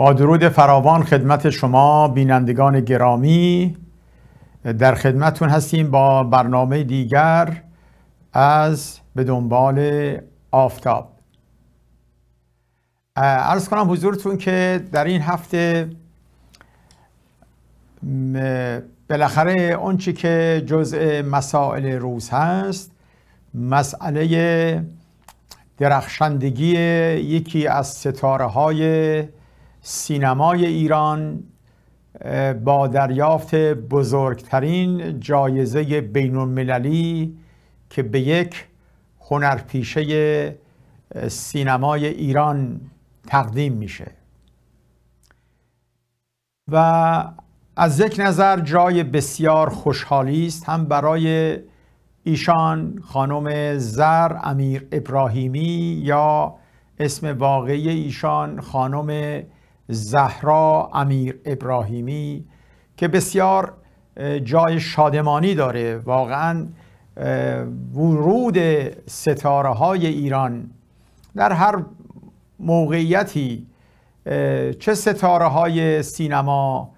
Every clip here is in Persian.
با درود فراوان خدمت شما بینندگان گرامی در خدمتون هستیم با برنامه دیگر از به دنبال آفتاب عرض کنم حضورتون که در این هفته بالاخره آنچه که جزء مسائل روز هست مسئله درخشندگی یکی از ستاره های سینمای ایران با دریافت بزرگترین جایزه بین المللی که به یک هنرپیشه سینمای ایران تقدیم میشه و از یک نظر جای بسیار خوشحالی است هم برای ایشان خانم زر امیر ابراهیمی یا اسم واقعی ایشان خانم زهرا امیر ابراهیمی که بسیار جای شادمانی داره واقعا ورود ستاره های ایران در هر موقعیتی چه ستاره های سینما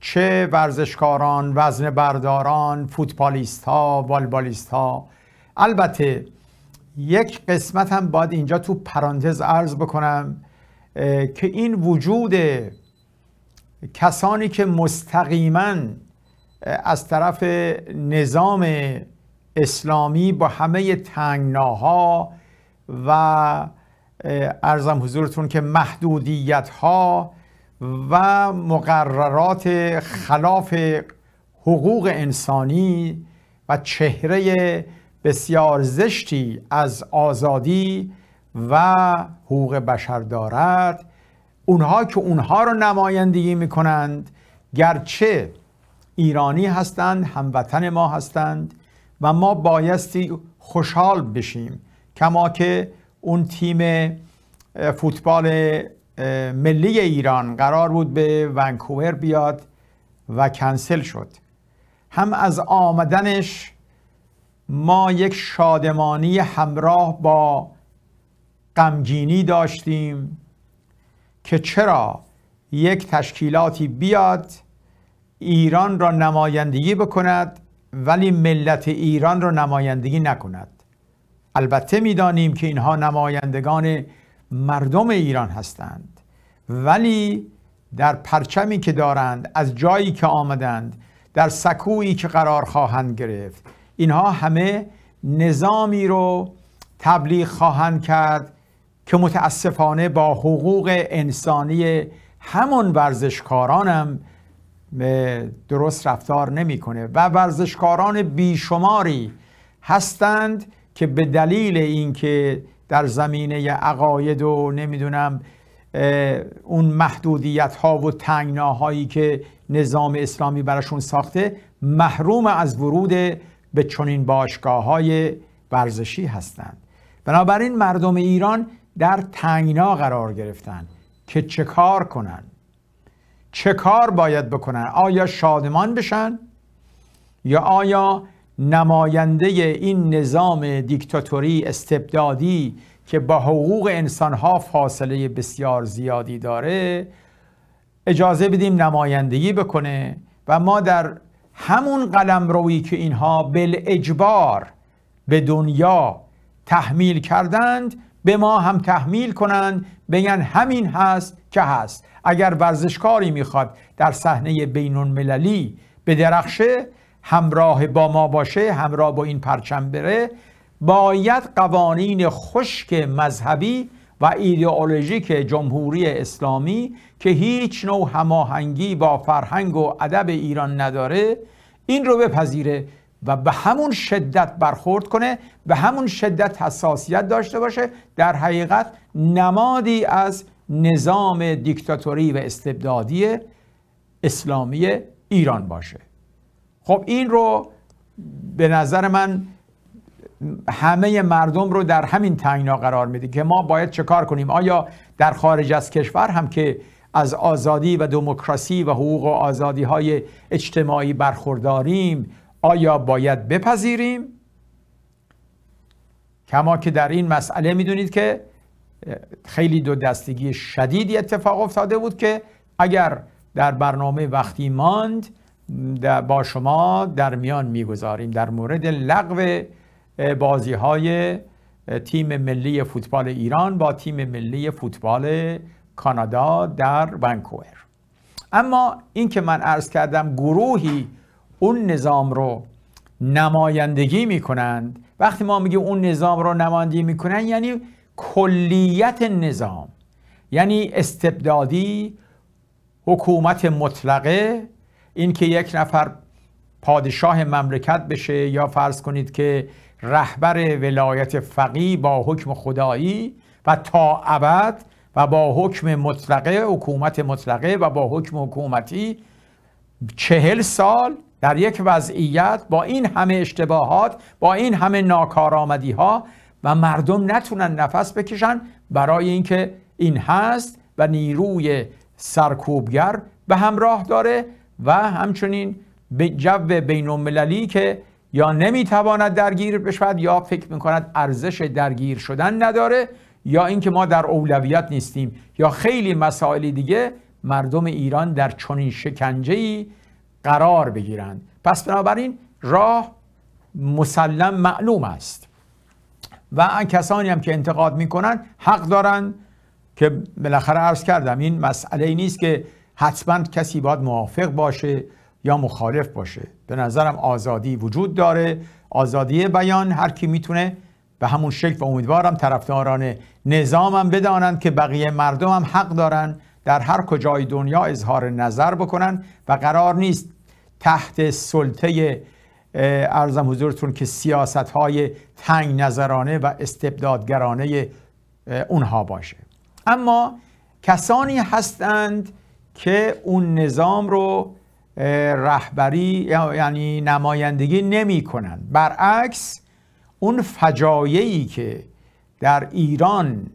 چه ورزشکاران وزن برداران فوتبالیست ها والبالیست ها البته یک قسمت هم باید اینجا تو پرانتز عرض بکنم که این وجود کسانی که مستقیما از طرف نظام اسلامی با همه تنگناها و ارزم حضورتون که محدودیت ها و مقررات خلاف حقوق انسانی و چهره بسیار زشتی از آزادی و حقوق بشر دارد اونها که اونها رو نمایندگی میکنند گرچه ایرانی هستند هموطن ما هستند و ما بایستی خوشحال بشیم کما که اون تیم فوتبال ملی ایران قرار بود به ونکوور بیاد و کنسل شد هم از آمدنش ما یک شادمانی همراه با غمگینی داشتیم که چرا یک تشکیلاتی بیاد ایران را نمایندگی بکند ولی ملت ایران را نمایندگی نکند البته میدانیم که اینها نمایندگان مردم ایران هستند ولی در پرچمی که دارند از جایی که آمدند در سکویی که قرار خواهند گرفت اینها همه نظامی رو تبلیغ خواهند کرد که متاسفانه با حقوق انسانی همون ورزشکارانم درست رفتار نمیکنه و ورزشکاران بیشماری هستند که به دلیل اینکه در زمینه عقاید و نمیدونم اون محدودیت ها و تنگناهایی که نظام اسلامی براشون ساخته محروم از ورود به چنین باشگاه های ورزشی هستند بنابراین مردم ایران در تنگنا قرار گرفتن که چه کار کنن چه کار باید بکنن آیا شادمان بشن یا آیا نماینده این نظام دیکتاتوری استبدادی که با حقوق انسانها فاصله بسیار زیادی داره اجازه بدیم نمایندگی بکنه و ما در همون قلم روی که اینها بل اجبار به دنیا تحمیل کردند به ما هم تحمیل کنند بگن همین هست که هست اگر ورزشکاری میخواد در صحنه بین المللی به درخشه همراه با ما باشه همراه با این پرچم بره باید قوانین خشک مذهبی و ایدئولوژیک جمهوری اسلامی که هیچ نوع هماهنگی با فرهنگ و ادب ایران نداره این رو بپذیره و به همون شدت برخورد کنه به همون شدت حساسیت داشته باشه در حقیقت نمادی از نظام دیکتاتوری و استبدادی اسلامی ایران باشه خب این رو به نظر من همه مردم رو در همین تنگنا قرار میده که ما باید چه کار کنیم آیا در خارج از کشور هم که از آزادی و دموکراسی و حقوق و آزادی های اجتماعی برخورداریم آیا باید بپذیریم کما که در این مسئله میدونید که خیلی دو دستگی شدیدی اتفاق افتاده بود که اگر در برنامه وقتی ماند با شما در میان میگذاریم در مورد لغو بازی های تیم ملی فوتبال ایران با تیم ملی فوتبال کانادا در ونکوور اما این که من عرض کردم گروهی اون نظام رو نمایندگی میکنند وقتی ما میگیم اون نظام رو نمایندگی میکنن یعنی کلیت نظام یعنی استبدادی حکومت مطلقه اینکه یک نفر پادشاه مملکت بشه یا فرض کنید که رهبر ولایت فقی با حکم خدایی و تا ابد و با حکم مطلقه حکومت مطلقه و با حکم حکومتی چهل سال در یک وضعیت با این همه اشتباهات با این همه ناکارآمدی ها و مردم نتونن نفس بکشن برای اینکه این هست و نیروی سرکوبگر به همراه داره و همچنین به جو بین المللی که یا نمیتواند درگیر بشود یا فکر میکند ارزش درگیر شدن نداره یا اینکه ما در اولویت نیستیم یا خیلی مسائل دیگه مردم ایران در چنین ای قرار بگیرند پس بنابراین راه مسلم معلوم است و کسانی هم که انتقاد میکنن حق دارند که بالاخره عرض کردم این مسئله ای نیست که حتما کسی باید موافق باشه یا مخالف باشه به نظرم آزادی وجود داره آزادی بیان هر کی میتونه به همون شکل و امیدوارم طرفداران نظامم بدانند که بقیه مردم هم حق دارند در هر کجای دنیا اظهار نظر بکنن و قرار نیست تحت سلطه ارزم حضورتون که سیاست های تنگ نظرانه و استبدادگرانه اونها باشه اما کسانی هستند که اون نظام رو رهبری یعنی نمایندگی نمی کنند برعکس اون فجایعی که در ایران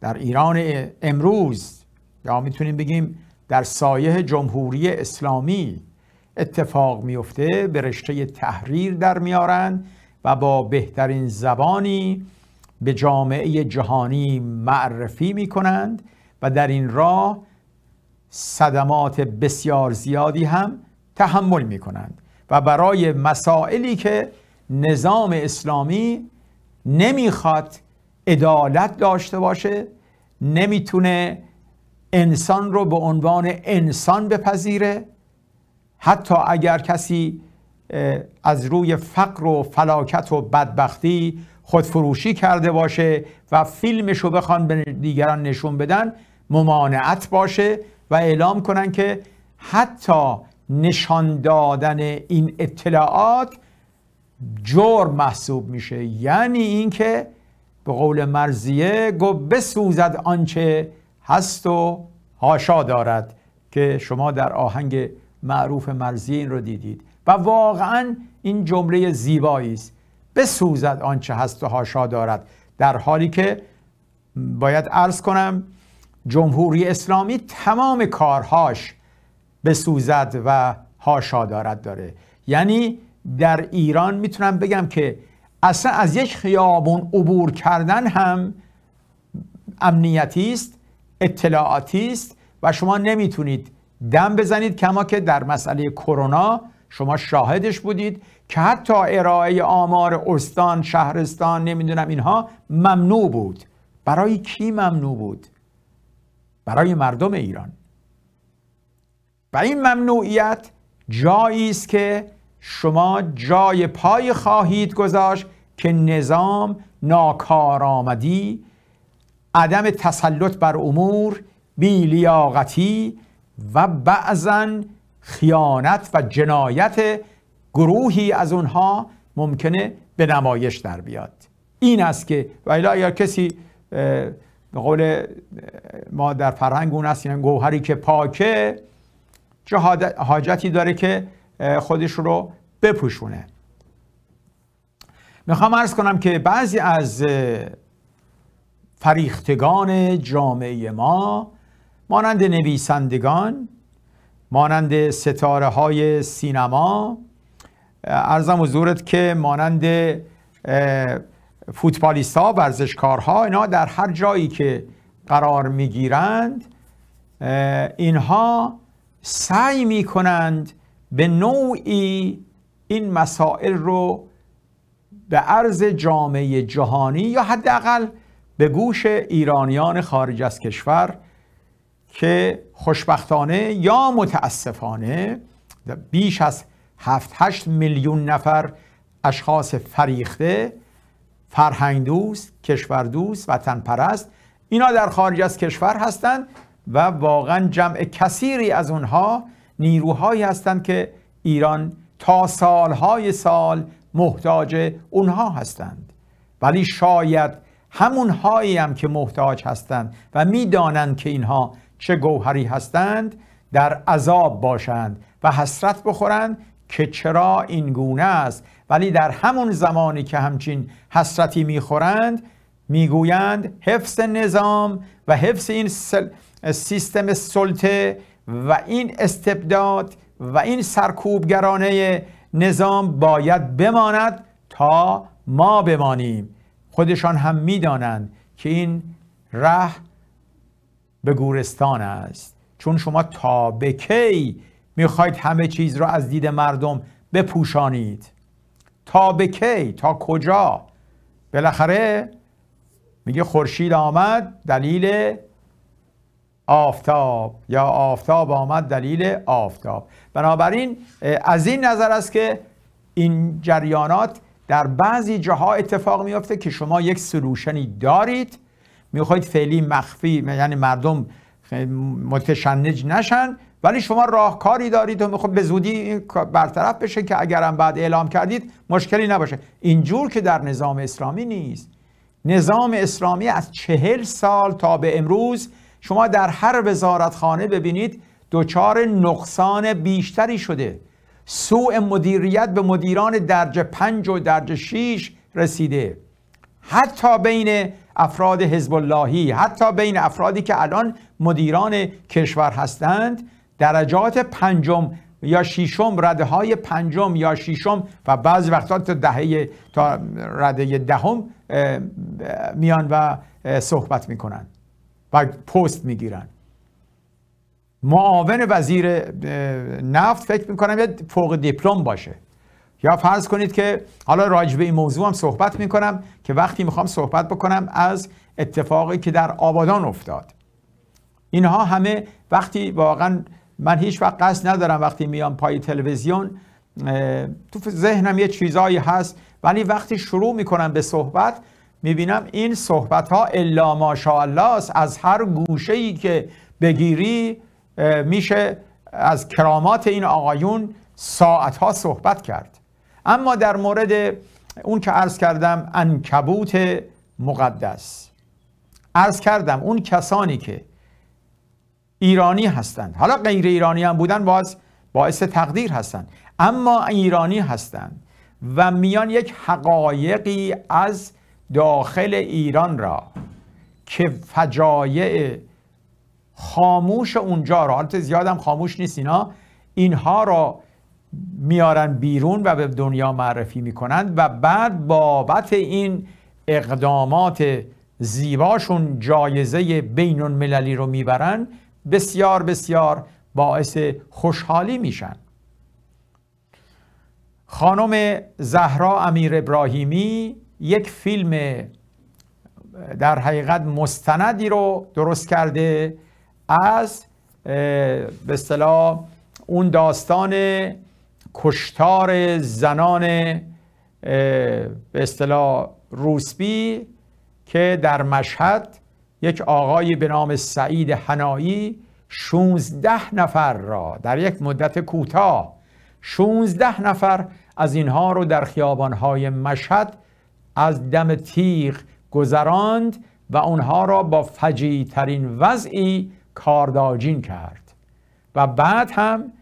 در ایران امروز یا میتونیم بگیم در سایه جمهوری اسلامی اتفاق میفته به رشته تحریر در میارن و با بهترین زبانی به جامعه جهانی معرفی میکنند و در این راه صدمات بسیار زیادی هم تحمل میکنند و برای مسائلی که نظام اسلامی نمیخواد عدالت داشته باشه نمیتونه انسان رو به عنوان انسان بپذیره حتی اگر کسی از روی فقر و فلاکت و بدبختی خودفروشی کرده باشه و فیلمش رو بخوان به دیگران نشون بدن ممانعت باشه و اعلام کنن که حتی نشان دادن این اطلاعات جرم محسوب میشه یعنی اینکه به قول مرزیه گو بسوزد آنچه هست و هاشا دارد که شما در آهنگ معروف مرزی این رو دیدید و واقعا این جمله زیبایی است بسوزد آنچه هست و هاشا دارد در حالی که باید عرض کنم جمهوری اسلامی تمام کارهاش بسوزد و هاشا دارد داره یعنی در ایران میتونم بگم که اصلا از یک خیابون عبور کردن هم امنیتی است اطلاعاتی است و شما نمیتونید دم بزنید کما که در مسئله کرونا شما شاهدش بودید که حتی ارائه آمار استان شهرستان نمیدونم اینها ممنوع بود برای کی ممنوع بود برای مردم ایران و این ممنوعیت جایی است که شما جای پای خواهید گذاشت که نظام ناکارآمدی عدم تسلط بر امور بیلیاقتی و بعضا خیانت و جنایت گروهی از اونها ممکنه به نمایش در بیاد این است که و اگر کسی به قول ما در فرهنگ اون است یعنی گوهری که پاکه چه حاجتی داره که خودش رو بپوشونه میخوام ارز کنم که بعضی از فریختگان جامعه ما مانند نویسندگان مانند ستاره های سینما ارزم حضورت که مانند فوتبالیست ها ورزشکارها اینا در هر جایی که قرار میگیرند اینها سعی می کنند به نوعی این مسائل رو به عرض جامعه جهانی یا حداقل به گوش ایرانیان خارج از کشور که خوشبختانه یا متاسفانه بیش از 7 8 میلیون نفر اشخاص فریخته فرهنگ دوست کشور دوست وطن پرست اینا در خارج از کشور هستند و واقعا جمع کثیری از اونها نیروهایی هستند که ایران تا سالهای سال محتاج اونها هستند ولی شاید همون هایی هم که محتاج هستند و میدانند که اینها چه گوهری هستند در عذاب باشند و حسرت بخورند که چرا این گونه است ولی در همون زمانی که همچین حسرتی میخورند میگویند حفظ نظام و حفظ این سل... سیستم سلطه و این استبداد و این سرکوبگرانه نظام باید بماند تا ما بمانیم خودشان هم میدانند که این ره به گورستان است چون شما تا به کی میخواید همه چیز را از دید مردم بپوشانید تا به کی تا کجا بالاخره میگه خورشید آمد دلیل آفتاب یا آفتاب آمد دلیل آفتاب بنابراین از این نظر است که این جریانات در بعضی جاها اتفاق میافته که شما یک سلوشنی دارید میخواید فعلی مخفی یعنی مردم متشنج نشن ولی شما راهکاری دارید و میخواد خب به زودی برطرف بشه که اگرم بعد اعلام کردید مشکلی نباشه اینجور که در نظام اسلامی نیست نظام اسلامی از چهل سال تا به امروز شما در هر وزارتخانه ببینید دچار نقصان بیشتری شده سوء مدیریت به مدیران درجه پنج و درجه شیش رسیده حتی بین افراد حزب اللهی حتی بین افرادی که الان مدیران کشور هستند درجات پنجم یا ششم رده های پنجم یا ششم و بعضی وقتا تا دهه تا رده دهم ده میان و صحبت میکنن و پست میگیرن معاون وزیر نفت فکر میکنم یه فوق دیپلم باشه یا فرض کنید که حالا راجع به این موضوع هم صحبت میکنم که وقتی میخوام صحبت بکنم از اتفاقی که در آبادان افتاد اینها همه وقتی واقعا من هیچ وقت قصد ندارم وقتی میام پای تلویزیون تو ذهنم یه چیزایی هست ولی وقتی شروع میکنم به صحبت میبینم این صحبت ها الا ماشاءالله از هر گوشه ای که بگیری میشه از کرامات این آقایون ساعتها صحبت کرد اما در مورد اون که عرض کردم انکبوت مقدس عرض کردم اون کسانی که ایرانی هستند حالا غیر ایرانی هم بودن باز باعث تقدیر هستند اما ایرانی هستند و میان یک حقایقی از داخل ایران را که فجایع خاموش اونجا رو البته زیادم خاموش نیست اینا اینها رو میارن بیرون و به دنیا معرفی میکنند و بعد بابت این اقدامات زیباشون جایزه بین المللی رو میبرن بسیار بسیار باعث خوشحالی میشن خانم زهرا امیر ابراهیمی یک فیلم در حقیقت مستندی رو درست کرده از به اصطلاح اون داستان کشتار زنان به اصطلاح روسبی که در مشهد یک آقایی به نام سعید حنایی 16 نفر را در یک مدت کوتاه 16 نفر از اینها رو در خیابانهای مشهد از دم تیغ گذراند و اونها را با فجی ترین وضعی کارداجین کرد و بعد هم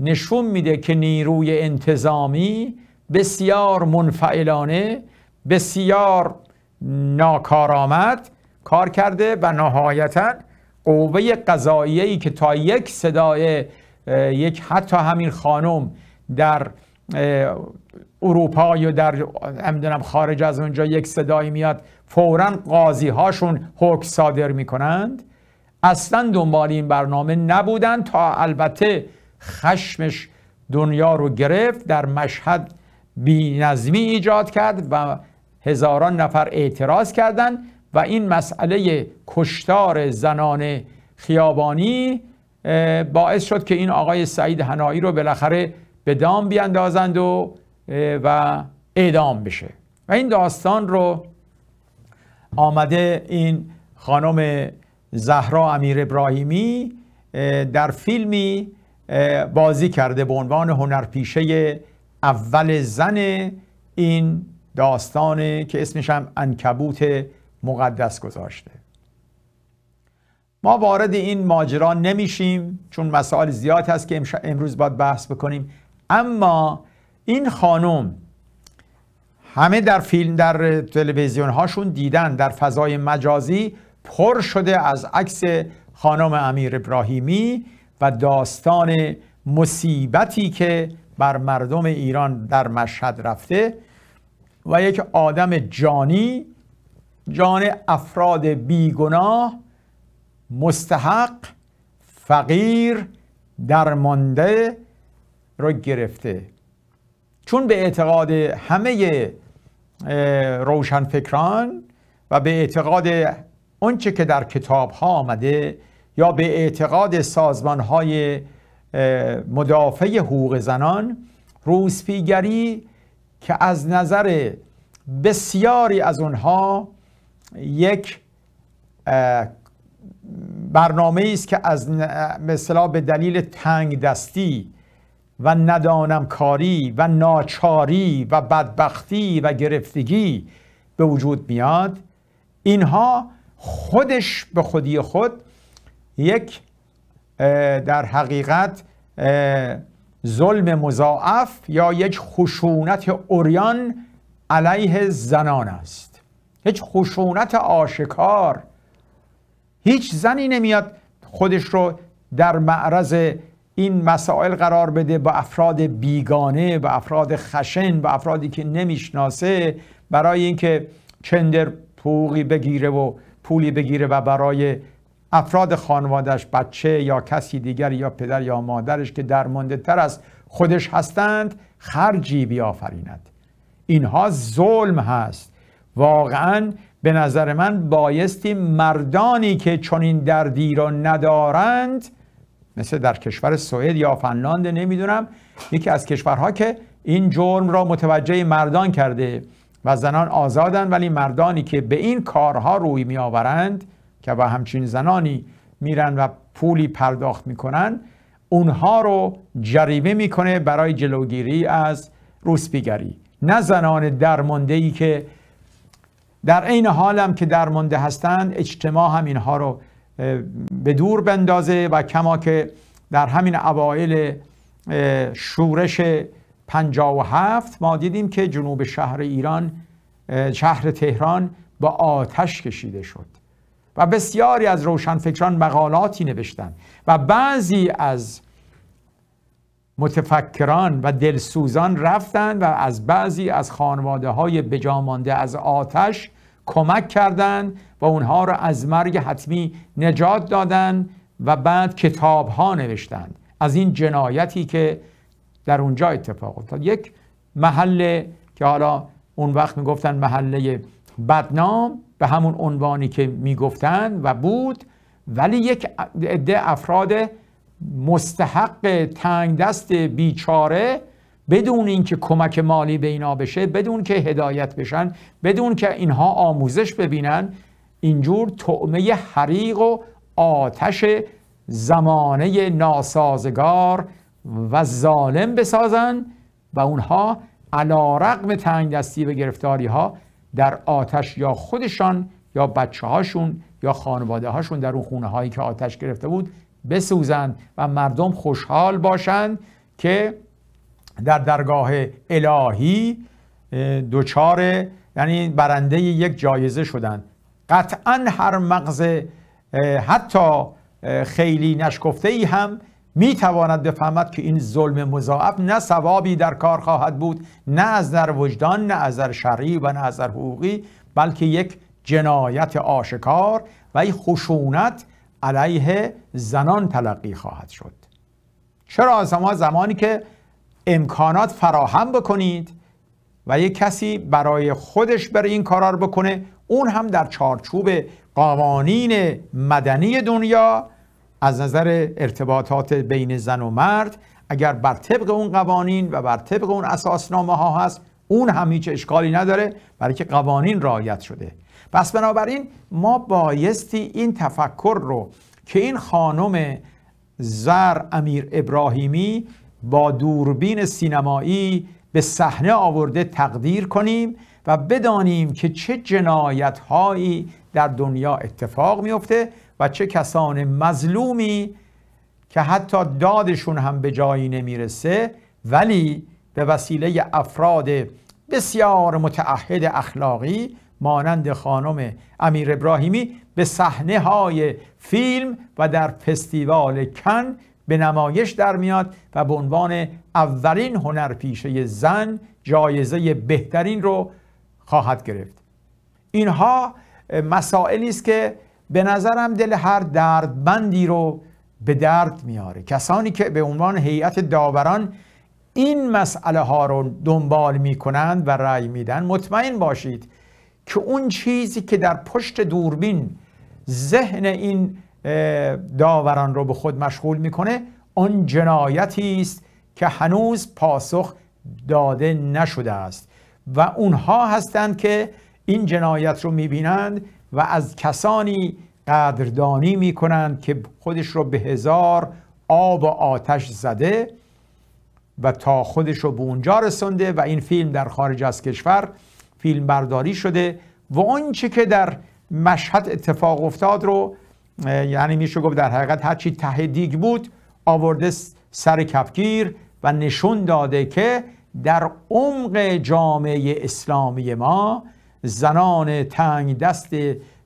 نشون میده که نیروی انتظامی بسیار منفعلانه بسیار ناکارآمد کار کرده و نهایتا قوه ای که تا یک صدای یک حتی همین خانم در اروپا یا در نمیدونم خارج از اونجا یک صدایی میاد فورا قاضی هاشون حکم صادر میکنند اصلا دنبال این برنامه نبودن تا البته خشمش دنیا رو گرفت در مشهد بینظمی ایجاد کرد و هزاران نفر اعتراض کردند و این مسئله کشتار زنان خیابانی باعث شد که این آقای سعید هنایی رو بالاخره به دام بیاندازند و و اعدام بشه و این داستان رو آمده این خانم زهرا امیر ابراهیمی در فیلمی بازی کرده به عنوان هنرپیشه اول زن این داستانه که اسمش هم انکبوت مقدس گذاشته ما وارد این ماجرا نمیشیم چون مسائل زیاد هست که امروز باید بحث بکنیم اما این خانم همه در فیلم در تلویزیون هاشون دیدن در فضای مجازی پر شده از عکس خانم امیر ابراهیمی و داستان مصیبتی که بر مردم ایران در مشهد رفته و یک آدم جانی جان افراد بیگناه مستحق فقیر درمانده رو گرفته چون به اعتقاد همه روشنفکران و به اعتقاد آنچه که در کتاب ها آمده یا به اعتقاد سازمان های مدافع حقوق زنان روسپیگری که از نظر بسیاری از اونها یک برنامه است که از مثلا به دلیل تنگ دستی و ندانمکاری و ناچاری و بدبختی و گرفتگی به وجود میاد اینها خودش به خودی خود یک در حقیقت ظلم مضاعف یا یک خشونت اوریان علیه زنان است هیچ خشونت آشکار هیچ زنی نمیاد خودش رو در معرض این مسائل قرار بده با افراد بیگانه با افراد خشن با افرادی که نمیشناسه برای اینکه چندر پوقی بگیره و پولی بگیره و برای افراد خانوادش بچه یا کسی دیگر یا پدر یا مادرش که درمانده تر از خودش هستند خرجی بیافریند اینها ظلم هست واقعا به نظر من بایستی مردانی که چنین دردی را ندارند مثل در کشور سوئد یا فنلاند نمیدونم یکی از کشورها که این جرم را متوجه مردان کرده و زنان آزادند ولی مردانی که به این کارها روی میآورند که با همچین زنانی میرن و پولی پرداخت میکنن اونها رو جریمه میکنه برای جلوگیری از روسپیگری نه زنان درمانده ای که در عین حالم که درمانده هستند اجتماع هم اینها رو به دور بندازه و کما که در همین اوایل شورش 57 ما دیدیم که جنوب شهر ایران شهر تهران با آتش کشیده شد و بسیاری از روشنفکران مقالاتی نوشتند و بعضی از متفکران و دلسوزان رفتند و از بعضی از خانواده های بجامانده از آتش کمک کردند و اونها را از مرگ حتمی نجات دادند و بعد کتاب ها نوشتند از این جنایتی که در اونجا اتفاق افتاد یک محله که حالا اون وقت میگفتن محله بدنام به همون عنوانی که میگفتن و بود ولی یک عده افراد مستحق تنگ دست بیچاره بدون اینکه کمک مالی به اینا بشه بدون که هدایت بشن بدون که اینها آموزش ببینن اینجور طعمه حریق و آتش زمانه ناسازگار و ظالم بسازند و اونها علا رقم تنگ دستی و گرفتاری ها در آتش یا خودشان یا بچه هاشون یا خانواده هاشون در اون خونه هایی که آتش گرفته بود بسوزند و مردم خوشحال باشند که در درگاه الهی دوچار یعنی برنده یک جایزه شدند قطعا هر مغز حتی خیلی نشکفته ای هم می تواند بفهمد که این ظلم مضاعف نه ثوابی در کار خواهد بود نه از در وجدان نه از در شرعی و نه از در حقوقی بلکه یک جنایت آشکار و یک خشونت علیه زنان تلقی خواهد شد چرا از ما زمانی که امکانات فراهم بکنید و یک کسی برای خودش بر این کارار بکنه اون هم در چارچوب قوانین مدنی دنیا از نظر ارتباطات بین زن و مرد اگر بر طبق اون قوانین و بر طبق اون اساسنامه ها هست اون هم هیچ اشکالی نداره برای که قوانین رعایت شده پس بنابراین ما بایستی این تفکر رو که این خانم زر امیر ابراهیمی با دوربین سینمایی به صحنه آورده تقدیر کنیم و بدانیم که چه جنایت هایی در دنیا اتفاق میفته و چه کسان مظلومی که حتی دادشون هم به جایی نمیرسه ولی به وسیله افراد بسیار متعهد اخلاقی مانند خانم امیر ابراهیمی به صحنه های فیلم و در فستیوال کن به نمایش در میاد و به عنوان اولین هنرپیشه زن جایزه بهترین رو خواهد گرفت اینها مسائلی است که به نظرم دل هر دردبندی رو به درد میاره کسانی که به عنوان هیئت داوران این مسئله ها رو دنبال می کنند و رأی میدن مطمئن باشید که اون چیزی که در پشت دوربین ذهن این داوران رو به خود مشغول میکنه اون جنایتی است که هنوز پاسخ داده نشده است و اونها هستند که این جنایت رو میبینند و از کسانی قدردانی می کنند که خودش رو به هزار آب و آتش زده و تا خودش رو به اونجا رسنده و این فیلم در خارج از کشور فیلم برداری شده و آنچه که در مشهد اتفاق افتاد رو یعنی میشه گفت در حقیقت هرچی ته دیگ بود آورده سر کفگیر و نشون داده که در عمق جامعه اسلامی ما زنان تنگ دست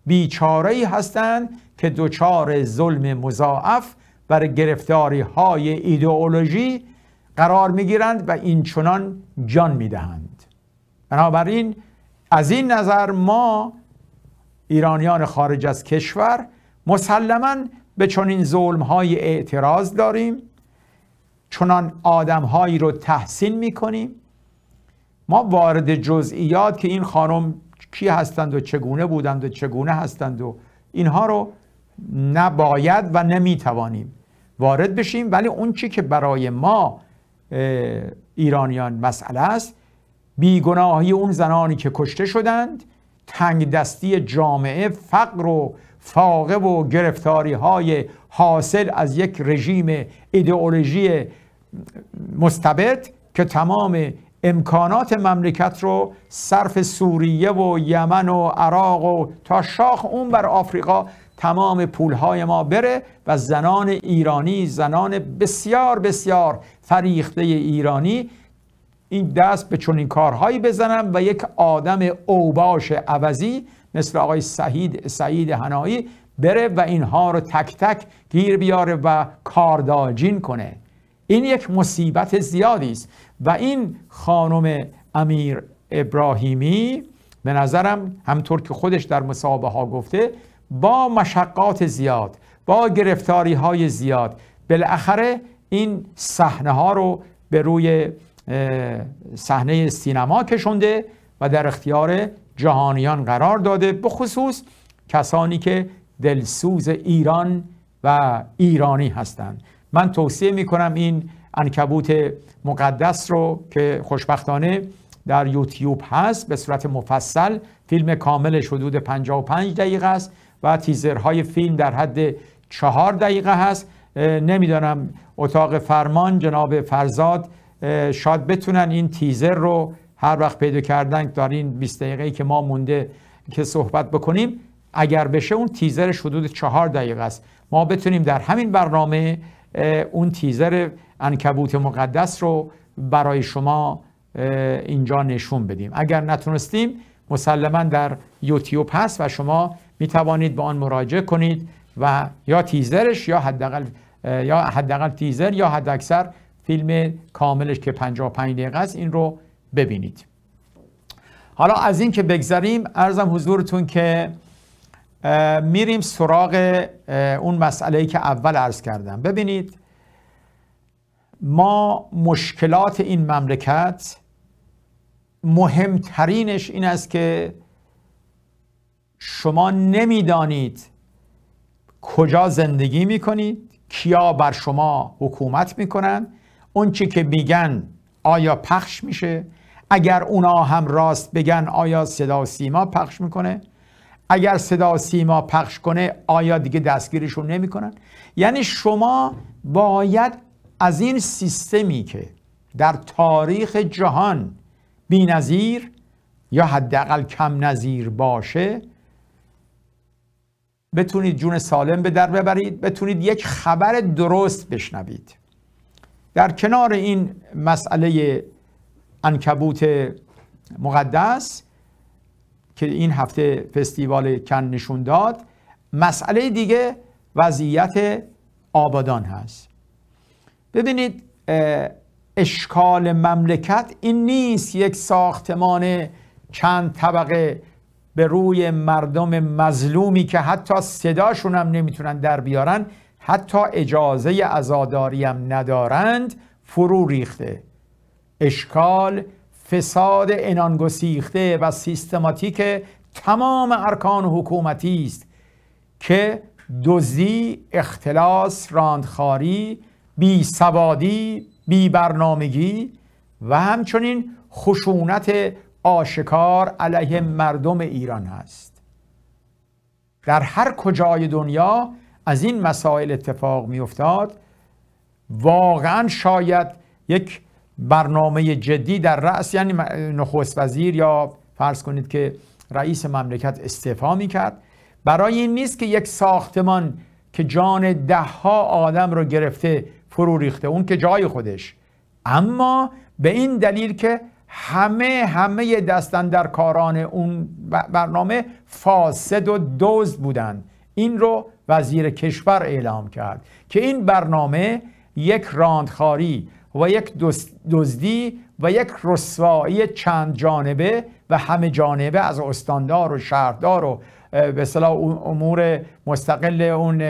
بیچاره ای هستند که دچار ظلم مضاعف بر گرفتاری های ایدئولوژی قرار می گیرند و این چنان جان می دهند بنابراین از این نظر ما ایرانیان خارج از کشور مسلما به چنین ظلم های اعتراض داریم چنان آدم هایی رو تحسین می کنیم ما وارد جزئیات که این خانم کی هستند و چگونه بودند و چگونه هستند و اینها رو نباید و نمیتوانیم وارد بشیم ولی اون چی که برای ما ایرانیان مسئله است بیگناهی اون زنانی که کشته شدند تنگ دستی جامعه فقر و فاقه و گرفتاری های حاصل از یک رژیم ایدئولوژی مستبد که تمام امکانات مملکت رو صرف سوریه و یمن و عراق و تا شاخ اون بر آفریقا تمام پولهای ما بره و زنان ایرانی زنان بسیار بسیار فریخته ایرانی این دست به چنین کارهایی بزنم و یک آدم اوباش عوضی مثل آقای سعید سعید هنایی بره و اینها رو تک تک گیر بیاره و کارداجین کنه این یک مصیبت زیادی است و این خانم امیر ابراهیمی به نظرم همطور که خودش در مصاحبه ها گفته با مشقات زیاد با گرفتاری های زیاد بالاخره این صحنه ها رو به روی صحنه سینما کشونده و در اختیار جهانیان قرار داده به خصوص کسانی که دلسوز ایران و ایرانی هستند من توصیه می کنم این انکبوت مقدس رو که خوشبختانه در یوتیوب هست به صورت مفصل فیلم کاملش حدود 55 دقیقه است و تیزرهای فیلم در حد چهار دقیقه هست نمیدانم اتاق فرمان جناب فرزاد شاید بتونن این تیزر رو هر وقت پیدا کردن در این 20 دقیقه ای که ما مونده که صحبت بکنیم اگر بشه اون تیزر حدود چهار دقیقه است ما بتونیم در همین برنامه اون تیزر انکبوت مقدس رو برای شما اینجا نشون بدیم اگر نتونستیم مسلما در یوتیوب هست و شما می توانید به آن مراجعه کنید و یا تیزرش یا حداقل یا حداقل تیزر یا حداکثر فیلم کاملش که 55 دقیقه است این رو ببینید حالا از این که بگذریم ارزم حضورتون که میریم سراغ اون مسئله ای که اول عرض کردم ببینید ما مشکلات این مملکت مهمترینش این است که شما نمیدانید کجا زندگی میکنید کیا بر شما حکومت میکنند اون چی که میگن آیا پخش میشه اگر اونا هم راست بگن آیا صدا سیما پخش میکنه اگر صدا سیما پخش کنه آیا دیگه دستگیرشون نمیکنن یعنی شما باید از این سیستمی که در تاریخ جهان بینظیر یا حداقل کم نظیر باشه بتونید جون سالم به در ببرید بتونید یک خبر درست بشنوید در کنار این مسئله انکبوت مقدس که این هفته فستیوال کن نشون داد مسئله دیگه وضعیت آبادان هست ببینید اشکال مملکت این نیست یک ساختمان چند طبقه به روی مردم مظلومی که حتی صداشون هم نمیتونن در بیارن حتی اجازه ازاداری هم ندارند فرو ریخته اشکال فساد انانگسیخته و سیستماتیک تمام ارکان حکومتی است که دزدی اختلاس راندخاری بی سوادی بی برنامگی و همچنین خشونت آشکار علیه مردم ایران هست در هر کجای دنیا از این مسائل اتفاق می افتاد واقعا شاید یک برنامه جدی در رأس یعنی نخست وزیر یا فرض کنید که رئیس مملکت استعفا می کرد برای این نیست که یک ساختمان که جان دهها آدم رو گرفته فرو ریخته اون که جای خودش اما به این دلیل که همه همه دستن در کاران اون برنامه فاسد و دزد بودن این رو وزیر کشور اعلام کرد که این برنامه یک راندخاری و یک دزدی و یک رسوایی چند جانبه و همه جانبه از استاندار و شهردار و به امور مستقل اون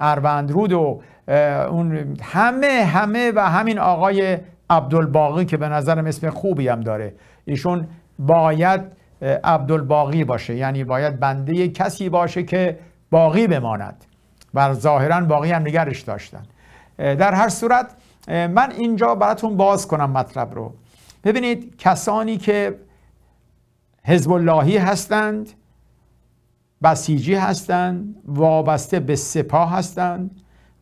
اروندرود و اون همه همه و همین آقای عبدالباقی که به نظرم اسم خوبی هم داره ایشون باید عبدالباقی باشه یعنی باید بنده کسی باشه که باقی بماند و ظاهرا باقی هم نگرش داشتن در هر صورت من اینجا براتون باز کنم مطلب رو ببینید کسانی که حزب اللهی هستند بسیجی هستند وابسته به سپاه هستند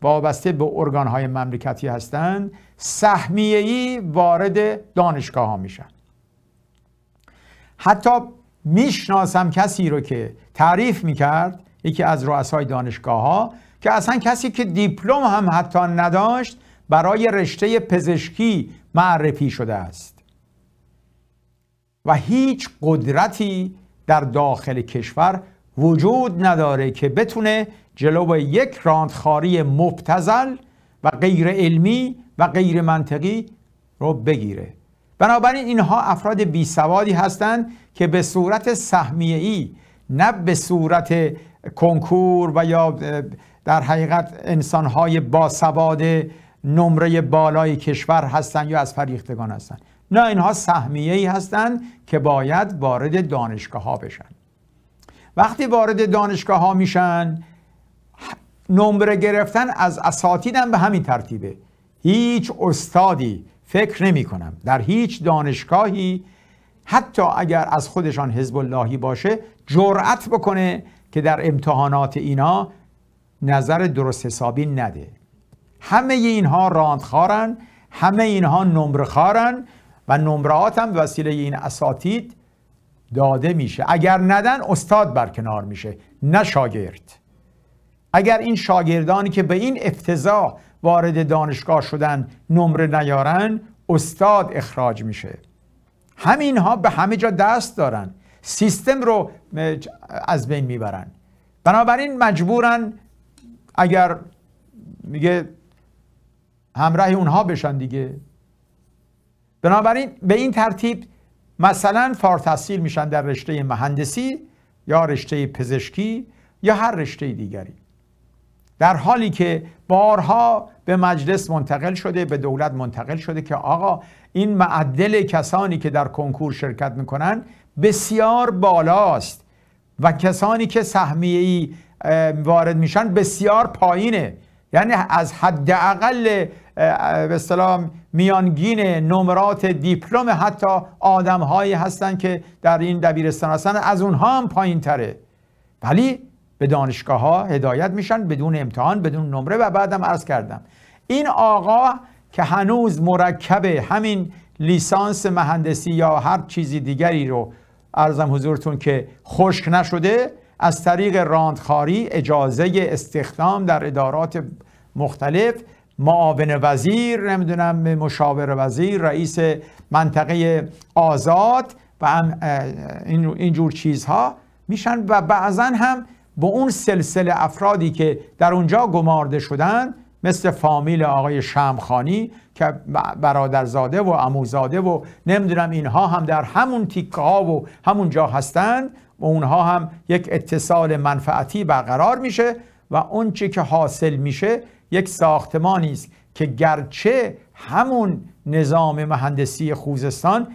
وابسته به ارگان های مملکتی هستند ای وارد دانشگاه ها میشن حتی میشناسم کسی رو که تعریف میکرد یکی از رؤسای دانشگاه ها که اصلا کسی که دیپلم هم حتی نداشت برای رشته پزشکی معرفی شده است و هیچ قدرتی در داخل کشور وجود نداره که بتونه جلو یک راندخاری مبتزل و غیر علمی و غیر منطقی رو بگیره بنابراین اینها افراد بی سوادی هستند که به صورت سهمیه ای نه به صورت کنکور و یا در حقیقت انسانهای باسواد نمره بالای کشور هستند یا از فریختگان هستند نه اینها سهمیه ای هستند که باید وارد دانشگاه ها بشن وقتی وارد دانشگاه ها میشن نمره گرفتن از اساتیدم به همین ترتیبه هیچ استادی فکر نمی کنم در هیچ دانشگاهی حتی اگر از خودشان حزب اللهی باشه جرأت بکنه که در امتحانات اینا نظر درست حسابی نده همه اینها راندخارن همه اینها نمره و نمرات هم وسیله این اساتید داده میشه اگر ندن استاد برکنار میشه نه شاگرد اگر این شاگردانی که به این افتضاح وارد دانشگاه شدن نمره نیارن استاد اخراج میشه همینها به همه جا دست دارن سیستم رو از بین میبرن بنابراین مجبورن اگر میگه همراه اونها بشن دیگه بنابراین به این ترتیب مثلا فار تحصیل میشن در رشته مهندسی یا رشته پزشکی یا هر رشته دیگری در حالی که بارها به مجلس منتقل شده به دولت منتقل شده که آقا این معدل کسانی که در کنکور شرکت میکنن بسیار بالاست و کسانی که سهمیه ای وارد میشن بسیار پایینه یعنی از حداقل به اصطلاح میانگین نمرات دیپلم حتی آدم هایی هستن که در این دبیرستان هستن از اونها هم پایین تره ولی به دانشگاه ها هدایت میشن بدون امتحان بدون نمره و بعدم عرض کردم این آقا که هنوز مرکب همین لیسانس مهندسی یا هر چیزی دیگری رو ارزم حضورتون که خشک نشده از طریق راندخاری اجازه استخدام در ادارات مختلف معاون وزیر نمیدونم مشاور وزیر رئیس منطقه آزاد و این اینجور چیزها میشن و بعضا هم با اون سلسله افرادی که در اونجا گمارده شدن مثل فامیل آقای شمخانی که برادرزاده و اموزاده و نمیدونم اینها هم در همون تیکه ها و همون جا هستند و اونها هم یک اتصال منفعتی برقرار میشه و اون چی که حاصل میشه یک ساختمانی است که گرچه همون نظام مهندسی خوزستان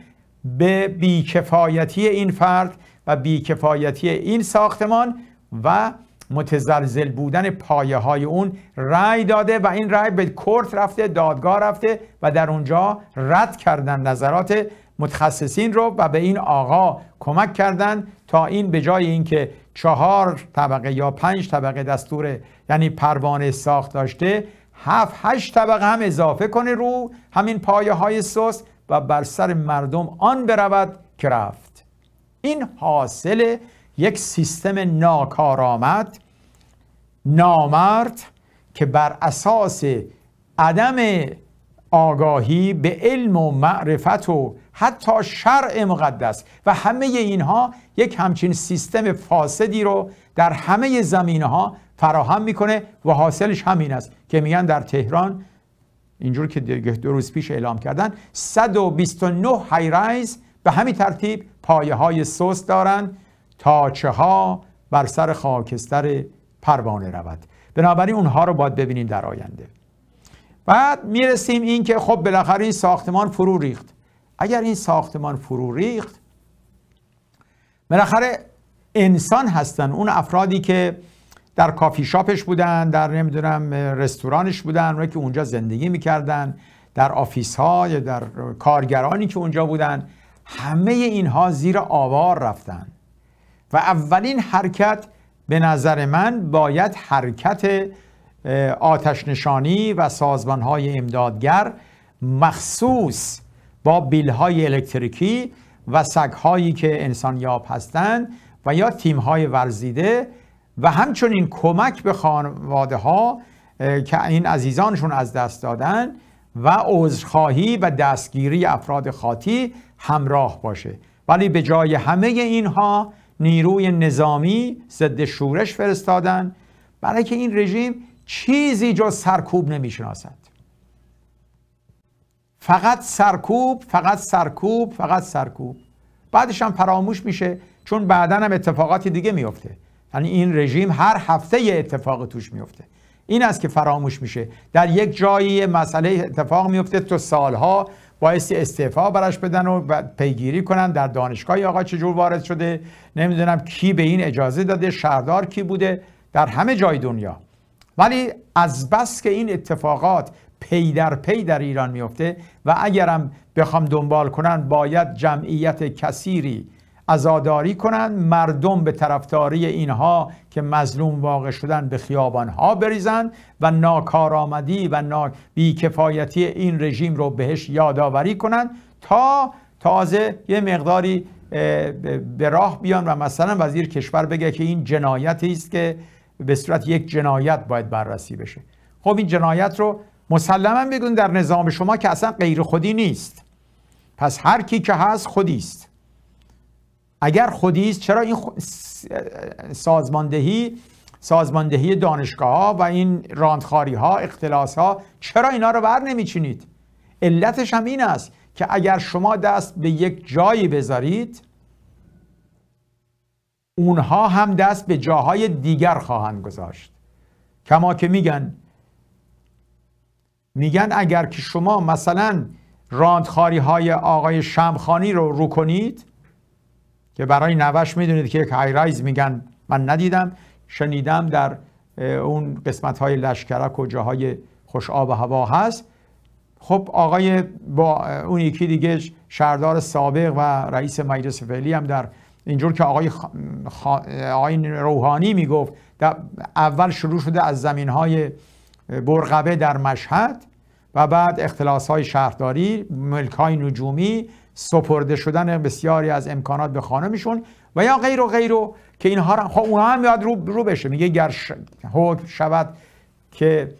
به بیکفایتی این فرد و بیکفایتی این ساختمان و متزلزل بودن پایه های اون رأی داده و این رأی به کورت رفته دادگاه رفته و در اونجا رد کردن نظرات متخصصین رو و به این آقا کمک کردن تا این به جای اینکه چهار طبقه یا پنج طبقه دستور یعنی پروانه ساخت داشته هفت هشت طبقه هم اضافه کنه رو همین پایه های سوس و بر سر مردم آن برود که رفت این حاصل یک سیستم ناکارآمد نامرد که بر اساس عدم آگاهی به علم و معرفت و حتی شرع مقدس و همه اینها یک همچین سیستم فاسدی رو در همه زمینه ها فراهم میکنه و حاصلش همین است که میگن در تهران اینجور که دو روز پیش اعلام کردن 129 رایز به همین ترتیب پایه های سوس دارند تا چه بر سر خاکستر پروانه رود بنابراین اونها رو باید ببینیم در آینده بعد میرسیم این که خب بالاخره این ساختمان فرو ریخت اگر این ساختمان فرو ریخت بالاخره انسان هستن اون افرادی که در کافی شاپش بودن در نمیدونم رستورانش بودن اونایی که اونجا زندگی میکردن در آفیس ها یا در کارگرانی که اونجا بودن همه اینها زیر آوار رفتن و اولین حرکت به نظر من باید حرکت آتش نشانی و سازمانهای امدادگر مخصوص با بیلهای الکتریکی و هایی که انسان یاب هستند و یا تیمهای ورزیده و همچنین کمک به خانواده ها که این عزیزانشون از دست دادن و عذرخواهی و دستگیری افراد خاطی همراه باشه ولی به جای همه اینها نیروی نظامی ضد شورش فرستادن برای که این رژیم چیزی جز سرکوب نمیشناسد فقط سرکوب فقط سرکوب فقط سرکوب بعدش هم فراموش میشه چون بعدا هم اتفاقات دیگه میفته یعنی این رژیم هر هفته یه اتفاق توش میفته این است که فراموش میشه در یک جایی مسئله اتفاق میفته تو سالها بایستی استعفا براش بدن و پیگیری کنن در دانشگاه آقا چجور وارد شده نمیدونم کی به این اجازه داده شهردار کی بوده در همه جای دنیا ولی از بس که این اتفاقات پی در پی در ایران میفته و اگرم بخوام دنبال کنن باید جمعیت کثیری ازاداری کنند مردم به طرفداری اینها که مظلوم واقع شدن به خیابانها بریزند و ناکارآمدی و نا... این رژیم رو بهش یادآوری کنند تا تازه یه مقداری به راه بیان و مثلا وزیر کشور بگه که این جنایتی است که به صورت یک جنایت باید بررسی بشه خب این جنایت رو مسلما بگون در نظام شما که اصلا غیر خودی نیست پس هر کی که هست خودی است اگر خودیست چرا این سازماندهی سازماندهی دانشگاه ها و این راندخاری ها اختلاس ها چرا اینا رو بر نمیچینید علتش هم این است که اگر شما دست به یک جایی بذارید اونها هم دست به جاهای دیگر خواهند گذاشت کما که میگن میگن اگر که شما مثلا راندخاری های آقای شمخانی رو رو کنید که برای نوش میدونید که یک رایز میگن من ندیدم شنیدم در اون قسمت های لشکرک و خوش آب و هوا هست خب آقای با اون یکی دیگه شهردار سابق و رئیس مجلس فعلی هم در اینجور که آقای, خ... خ... روحانی میگفت در اول شروع شده از زمین های برغبه در مشهد و بعد اختلاس های شهرداری ملک های نجومی سپرده شدن بسیاری از امکانات به خانمشون و یا غیر و غیر و که اینها را خب اونها هم یاد رو رو بشه میگه گر حکم شود که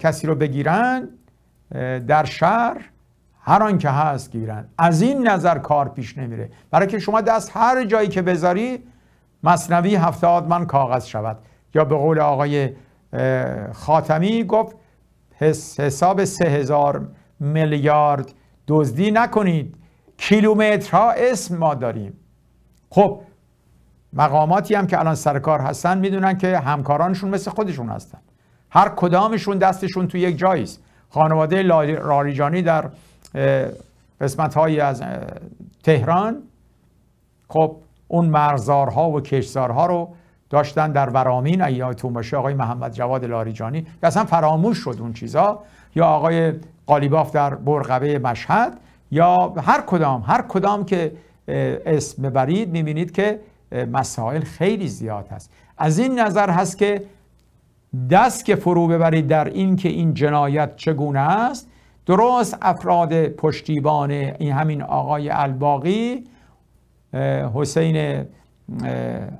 کسی رو بگیرن در شهر هر آن که هست گیرن از این نظر کار پیش نمیره برای که شما دست هر جایی که بذاری مصنوی هفته من کاغذ شود یا به قول آقای خاتمی گفت حساب سه هزار میلیارد دزدی نکنید کیلومترها اسم ما داریم خب مقاماتی هم که الان سرکار هستن میدونن که همکارانشون مثل خودشون هستن هر کدامشون دستشون تو یک جایی است خانواده راریجانی در قسمت از تهران خب اون مرزارها و کشزارها رو داشتن در ورامین ایاتون باشه آقای محمد جواد لاریجانی که اصلا فراموش شد اون چیزا یا آقای قالیباف در برقبه مشهد یا هر کدام هر کدام که اسم ببرید میبینید که مسائل خیلی زیاد هست از این نظر هست که دست که فرو ببرید در این که این جنایت چگونه است درست افراد پشتیبان این همین آقای الباقی حسین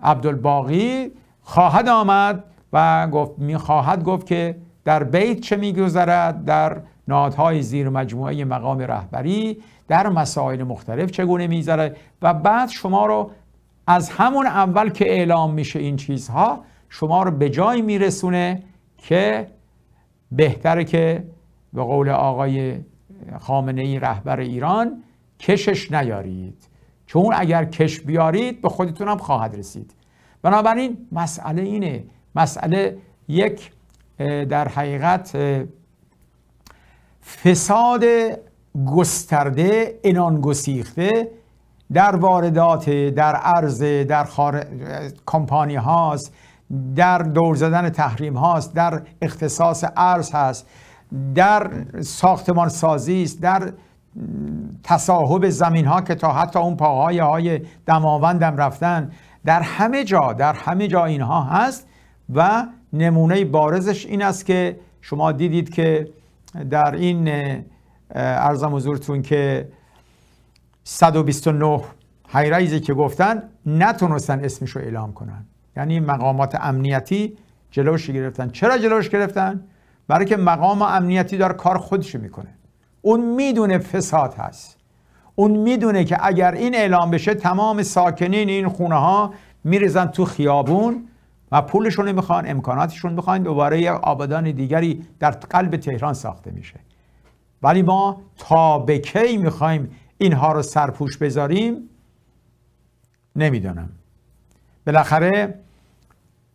عبدالباقی خواهد آمد و گفت میخواهد گفت که در بیت چه میگذرد در نهادهای زیر مجموعه مقام رهبری در مسائل مختلف چگونه میذاره و بعد شما رو از همون اول که اعلام میشه این چیزها شما رو به جای میرسونه که بهتره که به قول آقای خامنه ای رهبر ایران کشش نیارید چون اگر کش بیارید به خودتون هم خواهد رسید بنابراین مسئله اینه مسئله یک در حقیقت فساد گسترده انان گسیخته در واردات در ارز، در خار... کمپانی هاست در دور زدن تحریم هاست در اختصاص ارز هست در ساختمان سازی است در تصاحب زمین ها که تا حتی اون پاهای های دماوندم رفتن در همه جا در همه جا اینها هست و نمونه بارزش این است که شما دیدید که در این ارزم حضورتون که 129 هایرایزی که گفتن نتونستن اسمش رو اعلام کنن یعنی مقامات امنیتی جلوش گرفتن چرا جلوش گرفتن برای که مقام امنیتی داره کار خودش میکنه اون میدونه فساد هست اون میدونه که اگر این اعلام بشه تمام ساکنین این خونه ها میرزن تو خیابون و پولشون رو میخوان امکاناتشون میخوان دوباره یک آبادان دیگری در قلب تهران ساخته میشه ولی ما تا به کی میخوایم اینها رو سرپوش بذاریم نمیدانم بالاخره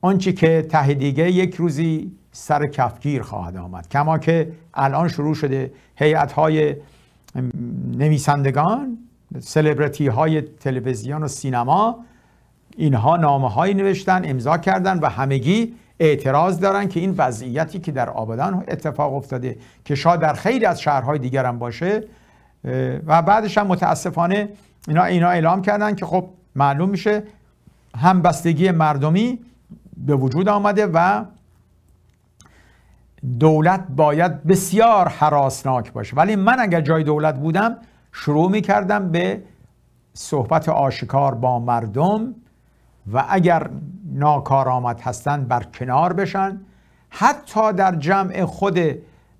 آنچه که ته دیگه یک روزی سر کفگیر خواهد آمد کما که الان شروع شده هیئت های نویسندگان سلبریتی های تلویزیون و سینما اینها نامه هایی نوشتن امضا کردن و همگی اعتراض دارن که این وضعیتی که در آبادان اتفاق افتاده که شاید در خیلی از شهرهای دیگر هم باشه و بعدش هم متاسفانه اینا اینا اعلام کردن که خب معلوم میشه همبستگی مردمی به وجود آمده و دولت باید بسیار حراسناک باشه ولی من اگر جای دولت بودم شروع میکردم به صحبت آشکار با مردم و اگر ناکارآمد هستند بر کنار بشن حتی در جمع خود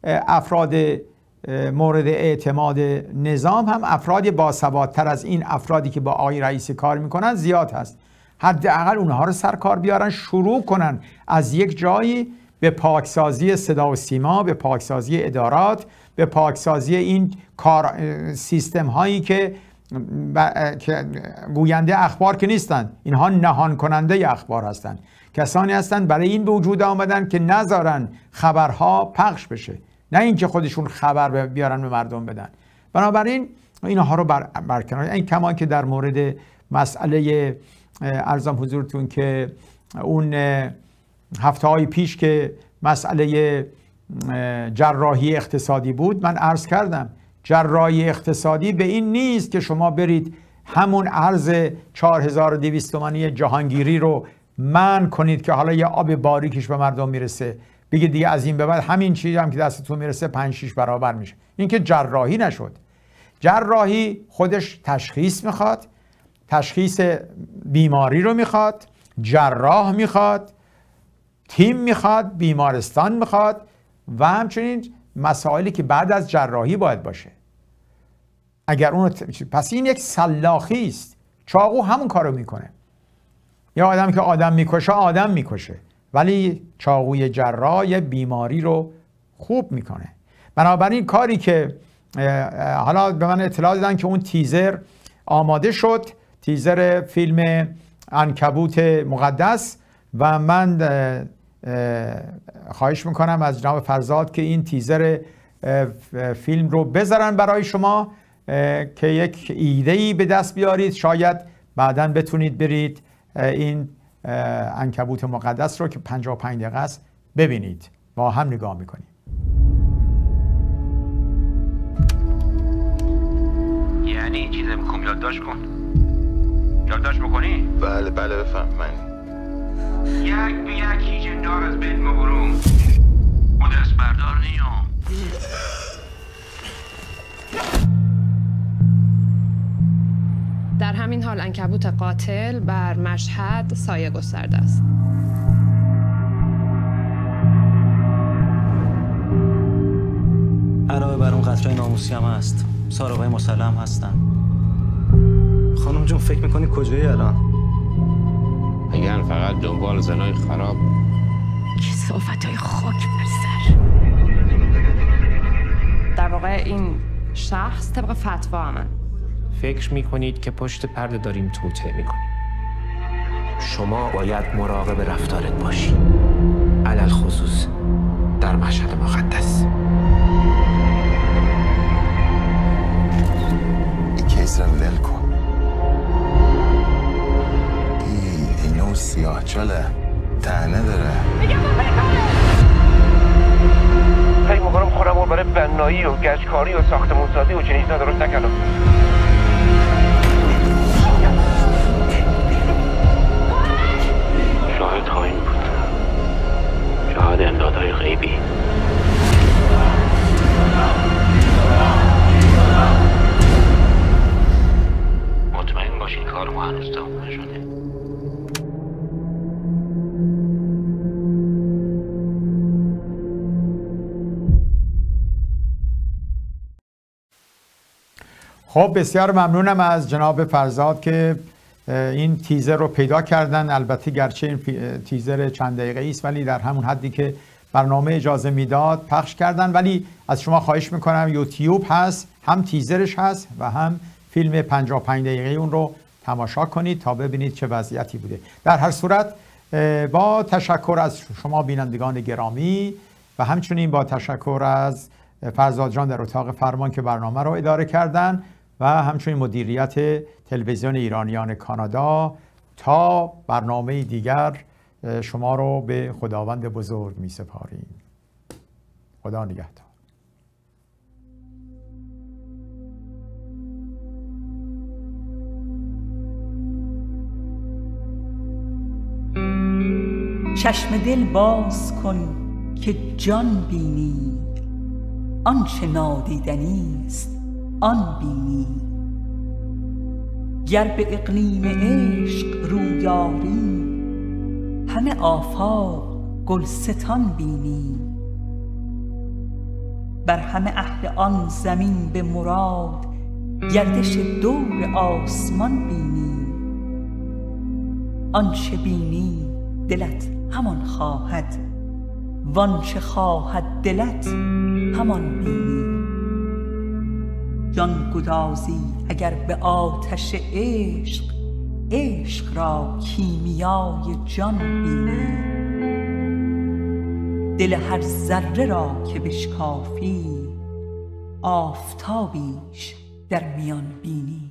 افراد مورد اعتماد نظام هم افراد باسوادتر از این افرادی که با آقای رئیس کار میکنن زیاد هست حداقل اونها رو سرکار بیارن شروع کنن از یک جایی به پاکسازی صدا و سیما به پاکسازی ادارات به پاکسازی این کار... سیستم هایی که ب... که گوینده اخبار که نیستند اینها نهان کننده اخبار هستند کسانی هستند برای این به وجود آمدن که نذارن خبرها پخش بشه نه اینکه خودشون خبر بیارن به مردم بدن بنابراین اینها رو بر... برکنار این کمان که در مورد مسئله ارزم حضورتون که اون هفته های پیش که مسئله جراحی اقتصادی بود من عرض کردم جراحی اقتصادی به این نیست که شما برید همون ارز 4200 تومانی جهانگیری رو من کنید که حالا یه آب باریکش به مردم میرسه بگید دیگه از این به بعد همین چیز هم که دستتون میرسه 5 6 برابر میشه این که جراحی نشد جراحی خودش تشخیص میخواد تشخیص بیماری رو میخواد جراح میخواد تیم میخواد بیمارستان میخواد و همچنین مسائلی که بعد از جراحی باید باشه اگر اون پس این یک سلاخی است چاقو همون کارو میکنه یا آدم که آدم میکشه آدم میکشه ولی چاقوی جراح بیماری رو خوب میکنه بنابراین کاری که حالا به من اطلاع دادن که اون تیزر آماده شد تیزر فیلم انکبوت مقدس و من خواهش میکنم از جناب فرزاد که این تیزر فیلم رو بذارن برای شما که یک ایده ای به دست بیارید شاید بعدا بتونید برید این انکبوت مقدس رو که 55 دقیقه است ببینید با هم نگاه میکنیم یعنی چیز چیزه یادداشت کن یادداشت میکنی؟ بله بله بفهم من یک به یک هیچ اندار از بین مبرون بردار نیام در همین حال انکبوت قاتل بر مشهد سایه گسترده است علاوه بر اون قطره ناموسی هم هست ساروهای مسلم هستن خانم جون فکر میکنی کجایی الان اگر فقط دنبال زنای خراب کسافت های خاک بر در واقع این شخص طبق فتوا فکر میکنید که پشت پرده داریم توته می شما باید مراقب رفتارت باشی علل خصوص در مشهد مقدس این کیس رو ول کن ای اینو سیاه چله تنه داره هی میکنم خودم برای بنایی و گشکاری و ساختمونسازی و نداره درست نکنم تایم بود شاهد امدادهای غیبی مطمئن باشین کار ما هنوز تموم نشده خب بسیار ممنونم از جناب فرزاد که این تیزر رو پیدا کردن البته گرچه این تیزر چند دقیقه است ولی در همون حدی که برنامه اجازه میداد پخش کردن ولی از شما خواهش میکنم یوتیوب هست هم تیزرش هست و هم فیلم 55 دقیقه اون رو تماشا کنید تا ببینید چه وضعیتی بوده در هر صورت با تشکر از شما بینندگان گرامی و همچنین با تشکر از فرزاد جان در اتاق فرمان که برنامه رو اداره کردن و همچنین مدیریت تلویزیون ایرانیان کانادا تا برنامه دیگر شما رو به خداوند بزرگ می سپاریم خدا نگهدار چشم دل باز کن که جان بینی آنچه نادیدنی است آن بینی گر به اقلیم عشق رو همه آفاق گلستان بینی بر همه اهل آن زمین به مراد گردش دور آسمان بینی آنچه بینی دلت همان خواهد وانچه خواهد دلت همان بینی جان گدازی اگر به آتش عشق عشق را کیمیای جان بینی دل هر ذره را که بشکافی آفتابیش در میان بینی